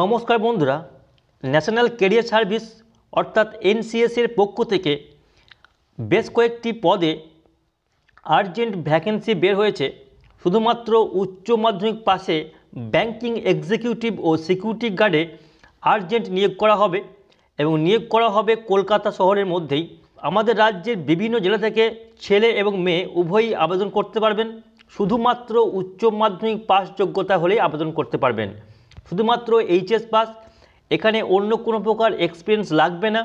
নমস্কার বন্ধুরা national career service অর্থাৎ এনসিএসের পক্ষ থেকে বেশ কয়েকটি পদে আর্জেন্ট ভ্যাকেন্সি বের হয়েছে শুধুমাত্র উচ্চ মাধ্যমিক পাশে ব্যাংকিং এক্সিকিউটিভ ও সিকিউরিটি গার্ডে আর্জেন্ট নিয়োগ করা হবে এবং নিয়োগ করা হবে কলকাতা শহরের মধ্যেই আমাদের রাজ্যের বিভিন্ন জেলা থেকে ছেলে এবং মেয়ে উভয়ই আবেদন করতে পারবেন শুধুমাত্র উচ্চ মাধ্যমিক পাস যোগ্যতা হলেই আবেদন করতে পারবেন শুধুমাত্র এইচএস পাস এখানে অন্য কোনো প্রকার এক্সপিরিয়েন্স লাগবে না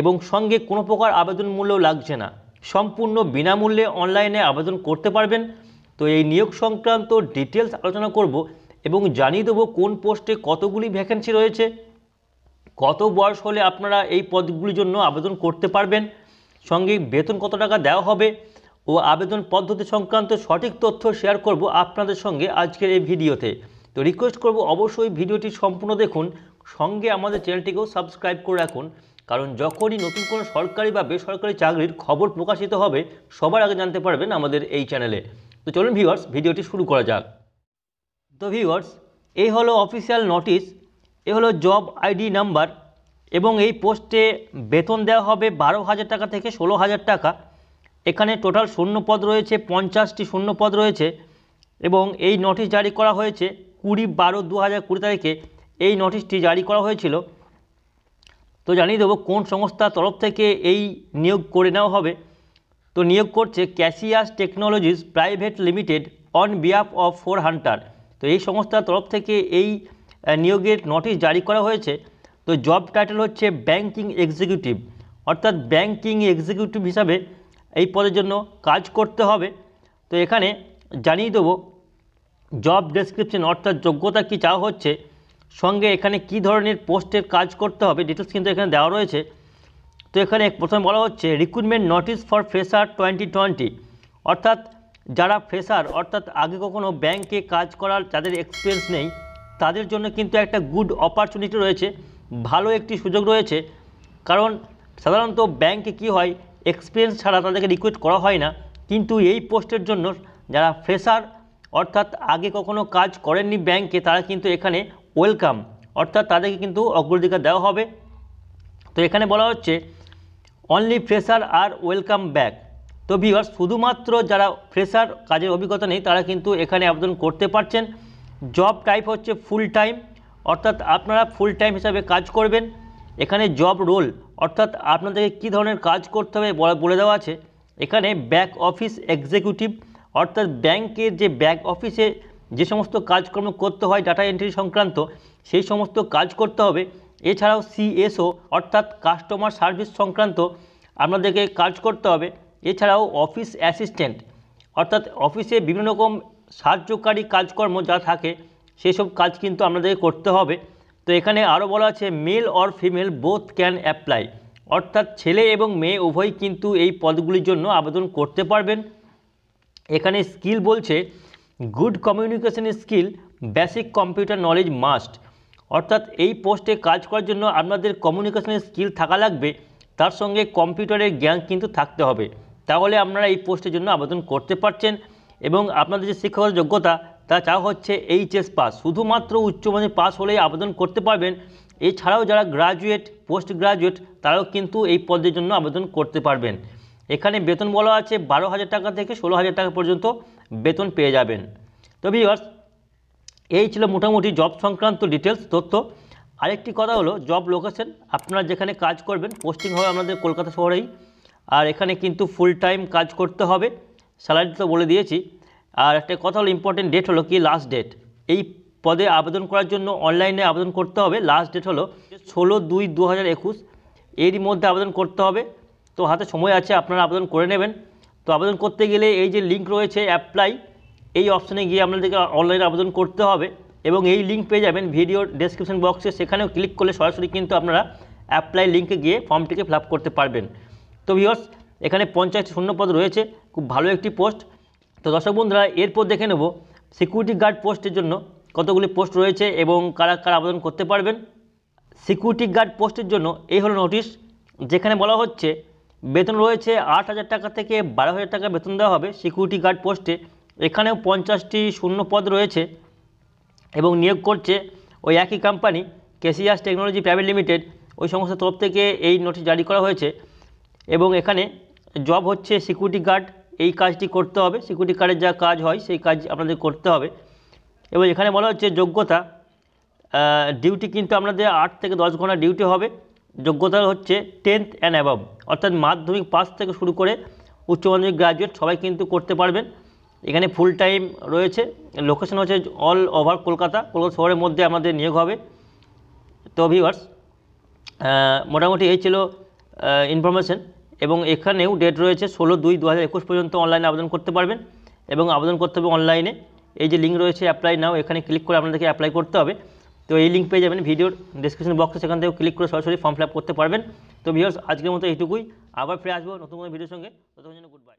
এবং সঙ্গে কোনো প্রকার আবেদন মূল্যও লাগছে না সম্পূর্ণ বিনামূল্যে অনলাইনে আবেদন করতে পারবেন তো এই নিয়োগ সংক্রান্ত ডিটেলস আলোচনা করব এবং জানিয়ে দেবো কোন পোস্টে কতগুলি ভ্যাকেন্সি রয়েছে কত বয়স হলে আপনারা এই পদগুলির জন্য আবেদন করতে পারবেন সঙ্গে বেতন কত টাকা দেওয়া হবে ও আবেদন পদ্ধতি সংক্রান্ত সঠিক তথ্য শেয়ার করব আপনাদের সঙ্গে আজকের এই ভিডিওতে তো রিকোয়েস্ট করব অবশ্যই ভিডিওটি সম্পূর্ণ দেখুন সঙ্গে আমাদের চ্যানেলটিকেও সাবস্ক্রাইব করে রাখুন কারণ যখনই নতুন কোনো সরকারি বা বেসরকারি চাকরির খবর প্রকাশিত হবে সবার আগে জানতে পারবেন আমাদের এই চ্যানেলে তো চলুন ভিউয়ার্স ভিডিওটি শুরু করা যাক তো ভিউয়ার্স এই হলো অফিসিয়াল নোটিশ এ হলো জব আইডি নাম্বার এবং এই পোস্টে বেতন দেওয়া হবে বারো হাজার টাকা থেকে ষোলো হাজার টাকা এখানে টোটাল শূন্য পদ রয়েছে পঞ্চাশটি শূন্য পদ রয়েছে এবং এই নোটিশ জারি করা হয়েছে কুড়ি বারো দু হাজার কুড়ি তারিখে এই নোটিশটি জারি করা হয়েছিল তো জানিয়ে দেবো কোন সংস্থার তরফ থেকে এই নিয়োগ করে নেওয়া হবে তো নিয়োগ করছে cassius technologies private limited on behalf of four hunter তো এই সংস্থার তরফ থেকে এই নিয়োগের নোটিশ জারি করা হয়েছে তো জব টাইটেল হচ্ছে ব্যাংকিং এক্সিকিউটিভ অর্থাৎ ব্যাংকিং এক্সিকিউটিভ হিসাবে এই পদের জন্য কাজ করতে হবে তো এখানে জানিয়ে দেবো জব ডেসক্রিপশন অর্থাৎ যোগ্যতা কি চাওয়া হচ্ছে সঙ্গে এখানে কি ধরনের পোস্টের কাজ করতে হবে ডিটেলস কিন্তু এখানে দেওয়া রয়েছে তো এখানে প্রথমে বলা হচ্ছে recruitment notice for fresher twenty twenty অর্থাৎ যারা ফ্রেশার অর্থাৎ আগে কখনো ব্যাংকে কাজ করার যাদের এক্সপিরিয়েন্স নেই তাদের জন্য কিন্তু একটা গুড অপরচুনিটি রয়েছে ভালো একটি সুযোগ রয়েছে কারণ সাধারণত ব্যাংকে কি হয় এক্সপিরিয়েন্স ছাড়া তাদেরকে রিক্রুট করা হয় না কিন্তু এই পোস্টের জন্য যারা ফ্রেশার অর্থাৎ আগে কখনো কাজ করেননি ব্যাংকে তারা কিন্তু এখানে ওয়েলকাম অর্থাৎ তাদেরকে কিন্তু অগ্রাধিকার দেওয়া হবে তো এখানে বলা হচ্ছে অনলি ফ্রেশার আর ওয়েলকাম ব্যাক তো ভিওয়ার শুধুমাত্র যারা ফ্রেশার কাজের অভিজ্ঞতা নেই তারা কিন্তু এখানে আবেদন করতে পারছেন জব টাইপ হচ্ছে ফুল টাইম অর্থাৎ আপনারা ফুল টাইম হিসাবে কাজ করবেন এখানে জব রোল অর্থাৎ আপনাদেরকে কি ধরনের কাজ করতে হবে বলে দেওয়া আছে এখানে ব্যাক অফিস এক্সিকিউটিভ অর্থাৎ ব্যাংকের যে ব্যাক অফিসে যে সমস্ত কাজকর্ম করতে হয় ডাটা এন্ট্রি সংক্রান্ত সেই সমস্ত কাজ করতে হবে এছাড়াও সিএসও অর্থাৎ কাস্টমার সার্ভিস সংক্রান্ত আপনাদেরকে কাজ করতে হবে এছাড়াও অফিস অ্যাসিস্ট্যান্ট অর্থাৎ অফিসে বিভিন্ন রকম সাহায্যকারী কাজকর্ম যা থাকে সেই সব কাজ কিন্তু আপনাদেরকে করতে হবে তো এখানে আরও বলা আছে male or female both can apply অর্থাৎ ছেলে এবং মেয়ে উভয় কিন্তু এই পদগুলির জন্য আবেদন করতে পারবেন এখানে স্কিল বলছে good communication skill basic computer knowledge must অর্থাৎ এই পোস্টে কাজ করার জন্য আপনাদের কমিউনিকেশনের স্কিল থাকা লাগবে তার সঙ্গে কম্পিউটারের জ্ঞান কিন্তু থাকতে হবে তাহলে আপনারা এই পোস্টের জন্য আবেদন করতে পারছেন এবং আপনাদের যে শিক্ষাগত যোগ্যতা তা চা হচ্ছে এইচএস পাস শুধুমাত্র উচ্চমাধ্যমিক পাস হলেই আবেদন করতে পারবেন এছাড়াও যারা গ্রাজুয়েট পোস্ট গ্রাজুয়েট তারাও কিন্তু এই পদের জন্য আবেদন করতে পারবেন এখানে বেতন বলা আছে বারো হাজার টাকা থেকে ষোলো হাজার টাকা পর্যন্ত বেতন পেয়ে যাবেন তো ভিওয়ার্স এই ছিল মোটামুটি জব সংক্রান্ত ডিটেলস তথ্য আরেকটি কথা হলো জব লোকেশন আপনারা যেখানে কাজ করবেন পোস্টিং হবে আমাদের কলকাতা শহরেই আর এখানে কিন্তু ফুল টাইম কাজ করতে হবে স্যালারি তো বলে দিয়েছি আর একটা কথা হলো ইম্পর্টেন্ট ডেট হলো কি লাস্ট ডেট এই পদে আবেদন করার জন্য অনলাইনে আবেদন করতে হবে লাস্ট ডেট হলো ষোলো দুই দু হাজার একুশ এরই মধ্যে আবেদন করতে হবে তো হাতে সময় আছে আপনারা আবেদন করে নেবেন তো আবেদন করতে গেলে এই যে লিঙ্ক রয়েছে অ্যাপ্লাই এই অপশানে গিয়ে আপনাদেরকে অনলাইনে আবেদন করতে হবে এবং এই লিঙ্ক পেয়ে যাবেন ভিডিও ডেসক্রিপশন বক্সে সেখানেও ক্লিক করলে সরাসরি কিন্তু আপনারা অ্যাপ্লাই লিঙ্কে গিয়ে ফর্মটিকে ফিল করতে পারবেন তো ভিওস এখানে পঞ্চায়েত শূন্যপদ রয়েছে খুব ভালো একটি পোস্ট তো দর্শক বন্ধুরা এরপর দেখে নেব সিকিউরিটি গার্ড পোস্টের জন্য কতগুলি পোস্ট রয়েছে এবং কারা কারা আবেদন করতে পারবেন সিকিউরিটি গার্ড পোস্টের জন্য এই হলো নোটিশ যেখানে বলা হচ্ছে বেতন রয়েছে আট হাজার টাকা থেকে বারো হাজার টাকা বেতন দেওয়া হবে সিকিউরিটি গার্ড পোস্টে এখানেও পঞ্চাশটি শূন্য পদ রয়েছে এবং নিয়োগ করছে ওই একই company cassius technology private limited ওই সংস্থার তরফ থেকে এই নোটিশ জারি করা হয়েছে এবং এখানে জব হচ্ছে সিকিউরিটি গার্ড এই কাজটি করতে হবে সিকিউরিটি গার্ডের যা কাজ হয় সেই কাজ আপনাদের করতে হবে এবং এখানে বলা হচ্ছে যোগ্যতা ডিউটি কিন্তু আপনাদের আট থেকে দশ ঘন্টা ডিউটি হবে যোগ্যতা হচ্ছে টেন্থ অ্যান্ড অ্যাবভ অর্থাৎ মাধ্যমিক পাস থেকে শুরু করে উচ্চ মাধ্যমিক গ্রাজুয়েট সবাই কিন্তু করতে পারবেন এখানে ফুল টাইম রয়েছে লোকেশন হচ্ছে অল ওভার কলকাতা কলকাতা শহরের মধ্যে আমাদের নিয়োগ হবে তো ভিওয়ার্স মোটামুটি এই ছিল ইনফরমেশন এবং এখানেও ডেট রয়েছে ষোলো দুই দু হাজার একুশ পর্যন্ত অনলাইনে আবেদন করতে পারবেন এবং আবেদন করতে হবে অনলাইনে এই যে লিঙ্ক রয়েছে অ্যাপ্লাই নাও এখানে ক্লিক করে আপনাদেরকে অ্যাপ্লাই করতে হবে তো এই লিঙ্ক পেয়ে যাবেন ভিডিওর ডিসক্রিপশন বক্সে সেখান থেকেও ক্লিক করে সরাসরি ফর্ম ফিল করতে পারবেন তো ভিউয়ার্স আজকের মতো এইটুকুই আবার ফিরে আসবো নতুন কোনো ভিডিওর সঙ্গে ততক্ষণ জন্য গুড বাই